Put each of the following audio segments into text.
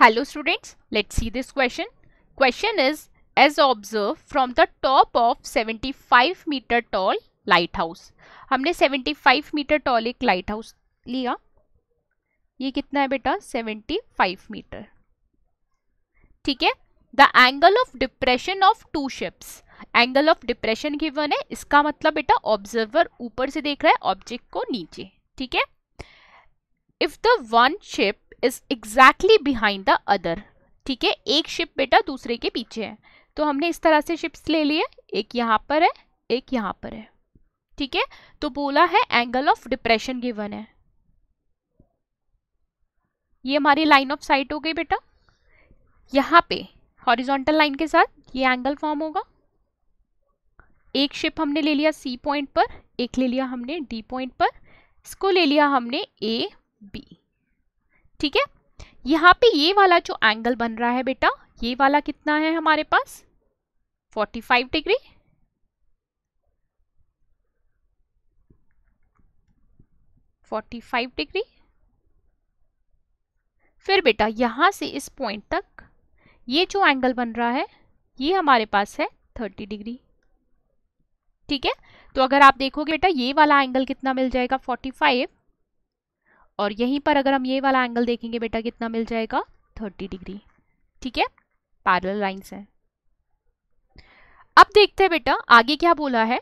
hello students let's see this question question is as observed from the top of 75 tall lighthouse हमने 75 meter tall एक lighthouse लिया ये कितना है बेटा 75 मीटर ठीक है the angle of depression of two ships angle of depression given है इसका मतलब बेटा ऑब्जर्वर ऊपर से देख रहा है ऑब्जेक्ट को नीचे ठीक है if the one ship is exactly behind the other ठीक है एक शिप बेटा दूसरे के पीछे है तो हमने इस तरह से शिप्स ले लिए एक यहाँ पर है एक यहाँ पर है ठीक है तो बोला है एंगल ऑफ डिप्रेशन गिवन है ये हमारी लाइन ऑफ साइट हो गई बेटा यहाँ पे हॉरिजॉन्टल लाइन के साथ ये एंगल फॉर्म होगा एक शिप हमने ले लिया सी पॉइंट पर एक ले लिया हमने डी पॉइंट पर इसको ले लिया हमने ए बी ठीक है यहाँ पे ये वाला जो एंगल बन रहा है बेटा ये वाला कितना है हमारे पास 45 डिग्री फोर्टी फाइव डिग्री फिर बेटा यहां से इस पॉइंट तक ये जो एंगल बन रहा है ये हमारे पास है थर्टी डिग्री ठीक है तो अगर आप देखोगे बेटा ये वाला एंगल कितना मिल जाएगा फोर्टी फाइव और यहीं पर अगर हम ये वाला एंगल देखेंगे बेटा कितना मिल जाएगा थर्टी डिग्री ठीक है पैरल लाइन्स हैं अब देखते हैं बेटा आगे क्या बोला है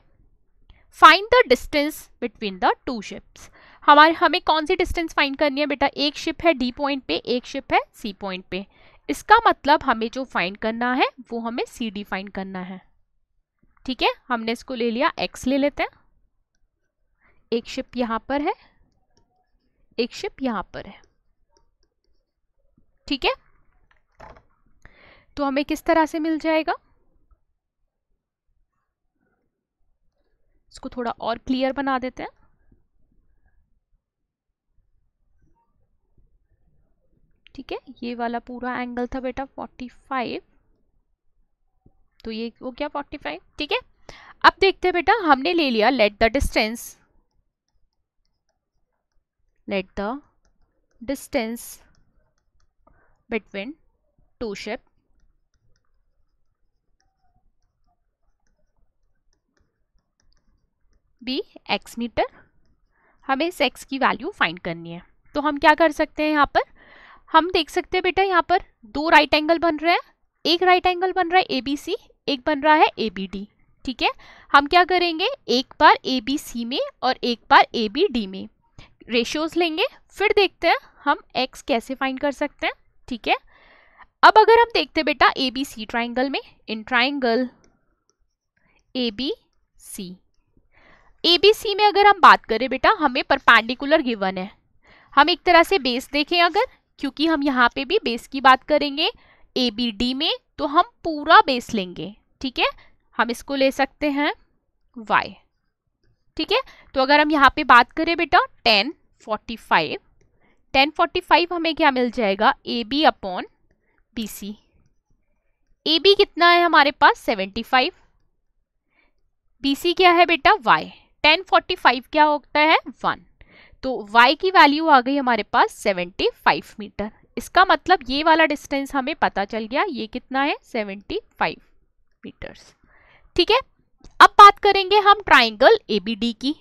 find the distance between the two ships हमारे हमें कौन सी डिस्टेंस फाइंड करनी है बेटा एक शिप है डी पॉइंट पे एक शिप है सी पॉइंट पे इसका मतलब हमें जो फाइंड करना है वो हमें सी डी फाइंड करना है ठीक है हमने इसको ले लिया एक्स ले लेते हैं एक शिप यहाँ पर है एक शिप यहां पर है ठीक है तो हमें किस तरह से मिल जाएगा इसको थोड़ा और क्लियर बना देते हैं ठीक है ये वाला पूरा एंगल था बेटा 45 तो ये हो गया 45 ठीक है अब देखते हैं बेटा हमने ले लिया let the distance let the distance between two ship be x meter हमें इस एक्स की वैल्यू फाइंड करनी है तो हम क्या कर सकते हैं यहाँ पर हम देख सकते हैं बेटा यहाँ पर दो राइट एंगल बन रहे हैं एक राइट एंगल बन रहा है ए बी सी एक बन रहा है ए बी डी ठीक है हम क्या करेंगे एक बार ए बी सी में और एक बार ए बी डी में रेशियोज लेंगे फिर देखते हैं हम एक्स कैसे फाइंड कर सकते हैं ठीक है अब अगर हम देखते हैं बेटा ए बी सी ट्राइंगल में in triangle A B C A B C में अगर हम बात करें बेटा हमें परपेंडिकुलर गिवन है हम एक तरह से बेस देखें अगर क्योंकि हम यहाँ पे भी बेस की बात करेंगे ए बी डी में तो हम पूरा बेस लेंगे ठीक है हम इसको ले सकते हैं वाई ठीक है तो अगर हम यहाँ पे बात करें बेटा tan forty five tan forty five हमें क्या मिल जाएगा A B upon B C A B कितना है हमारे पास सेवेंटी फाइव बी सी क्या है बेटा वाई टेन फोर्टी फाइव क्या होता है वन तो वाई की वैल्यू आ गई हमारे पास सेवेंटी फाइव मीटर इसका मतलब ये वाला डिस्टेंस हमें पता चल गया ये कितना है सेवेंटी फाइव मीटर्स ठीक है अब बात करेंगे हम ट्राइंगल एबीडी की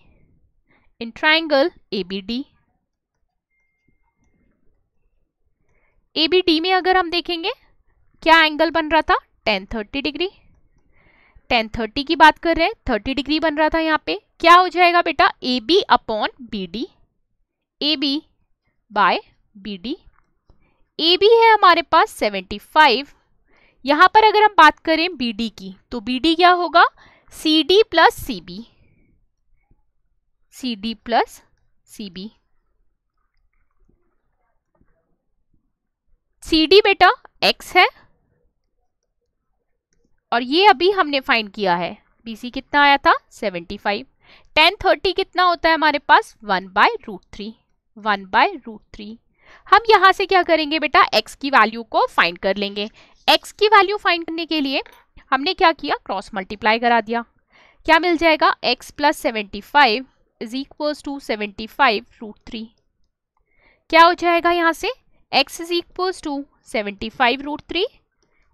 इन ट्राइंगल एबीडी एबीडी में अगर हम देखेंगे क्या एंगल बन रहा था tan thirty degree tan thirty की बात कर रहे हैं थर्टी डिग्री बन रहा था यहाँ पे क्या हो जाएगा बेटा A B upon B D A B by B D A B है हमारे पास सेवेंटी फाइव यहाँ पर अगर हम बात करें बी डी की तो बी डी क्या होगा C D plus C B C D plus C B C D बेटा x है और ये अभी हमने फाइंड किया है बी सी कितना आया था 75 टेन थर्टी कितना होता है हमारे पास one by root three one by root three हम यहां से क्या करेंगे बेटा x की वैल्यू को फाइंड कर लेंगे x की वैल्यू फाइंड करने के लिए हमने क्या किया क्रॉस मल्टीप्लाई करा दिया क्या मिल जाएगा x plus seventy five is equals to seventy five root three क्या हो जाएगा यहाँ से x is equals to seventy five root three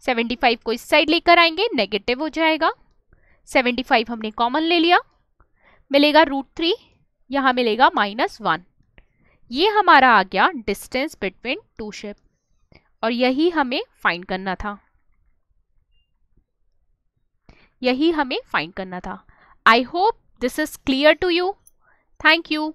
seventy five को इस साइड लेकर आएंगे नेगेटिव हो जाएगा सेवेंटी फाइव हमने कॉमन ले लिया मिलेगा रूट थ्री यहाँ मिलेगा माइनस वन ये हमारा आ गया डिस्टेंस बिटवीन टू शिप और यही हमें फाइंड करना था यही हमें फाइंड करना था I hope this is clear to you thank you